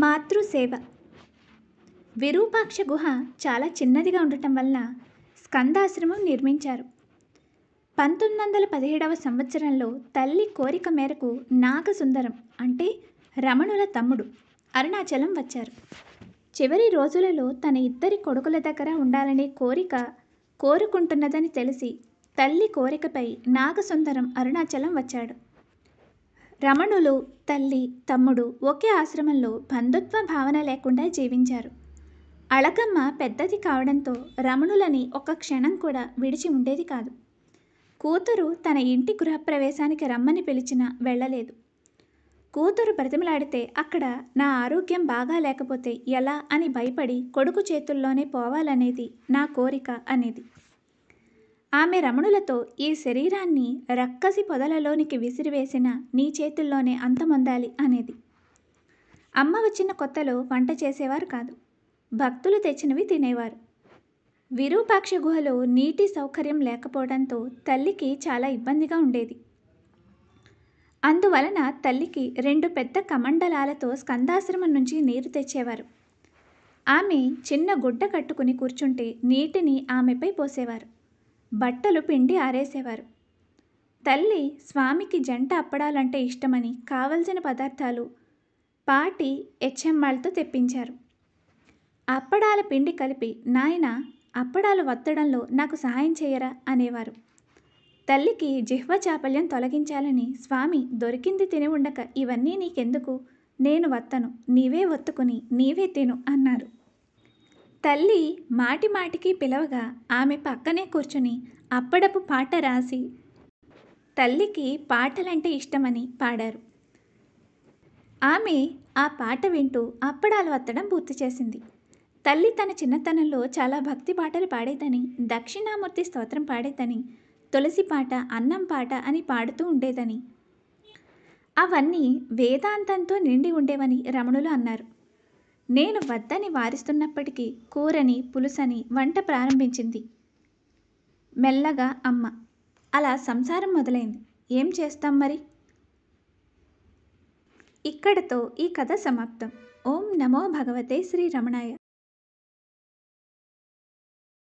మాతృసేవ విరూపాక్ష గుహ చాలా చిన్నదిగా ఉండటం వల్ల స్కందాశ్రమం నిర్మించారు పంతొమ్మిది వందల పదిహేడవ సంవత్సరంలో తల్లి కోరిక మేరకు నాగసుందరం అంటే రమణుల తమ్ముడు అరుణాచలం వచ్చారు చివరి రోజులలో తన ఇద్దరి కొడుకుల దగ్గర ఉండాలనే కోరిక కోరుకుంటున్నదని తెలిసి తల్లి కోరికపై నాగసుందరం అరుణాచలం వచ్చాడు రమణులు తల్లి తమ్ముడు ఒకే ఆశ్రమంలో బంధుత్వ భావన లేకుండా జీవించారు అళకమ్మ పెద్దది కావడంతో రమణులని ఒక క్షణం కూడా విడిచి ఉండేది కాదు కూతురు తన ఇంటి గృహప్రవేశానికి రమ్మని పిలిచినా వెళ్ళలేదు కూతురు బ్రతిమలాడితే అక్కడ నా ఆరోగ్యం బాగా లేకపోతే ఎలా అని భయపడి కొడుకు చేతుల్లోనే పోవాలనేది నా కోరిక అనేది ఆమె రమణులతో ఈ శరీరాన్ని రక్కసి పొదలలోనికి విసిరివేసిన నీ చేతుల్లోనే అంతమొందాలి అనేది అమ్మ వచ్చిన కొత్తలో వంట చేసేవారు కాదు భక్తులు తెచ్చినవి తినేవారు విరూపాక్ష గుహలో నీటి సౌకర్యం లేకపోవడంతో తల్లికి చాలా ఇబ్బందిగా ఉండేది అందువలన తల్లికి రెండు పెద్ద కమండలాలతో స్కందాశ్రమం నుంచి నీరు తెచ్చేవారు ఆమె చిన్న గుడ్డ కట్టుకుని కూర్చుంటే నీటిని ఆమెపై పోసేవారు బట్టలు పిండి ఆరేసేవారు తల్లి స్వామికి జంట అప్పడాలంటే ఇష్టమని కావలసిన పదార్థాలు పాటి హెచ్ఎంఆల్తో తెప్పించారు అప్పడాల పిండి కలిపి నాయన అప్పడాలు వత్తడంలో నాకు సహాయం చేయరా అనేవారు తల్లికి జిహ్వ చాపల్యం తొలగించాలని స్వామి దొరికింది తిని ఉండక ఇవన్నీ నీకెందుకు నేను వత్తను నీవే వత్తుకుని నీవే తిను అన్నారు తల్లి మాటిమాటికి పిలవగా ఆమె పక్కనే కూర్చుని అప్పడపు పాట రాసి తల్లికి పాటలంటే ఇష్టమని పాడారు ఆమె ఆ పాట వింటూ అప్పడాలు అత్తడం పూర్తి చేసింది తల్లి తన చిన్నతనంలో చాలా భక్తి పాటలు పాడేదని దక్షిణామూర్తి స్తోత్రం పాడేదని తులసి పాట అన్నం పాట అని పాడుతూ ఉండేదని అవన్నీ వేదాంతంతో నిండి ఉండేవని రమణులు అన్నారు నేను వద్దని వారిస్తున్నప్పటికీ కూరని పులుసని వంట ప్రారంభించింది మెల్లగా అమ్మ అలా సంసారం మొదలైంది ఏం చేస్తాం మరి ఇక్కడతో ఈ కథ సమాప్తం ఓం నమో భగవతే శ్రీ రమణాయ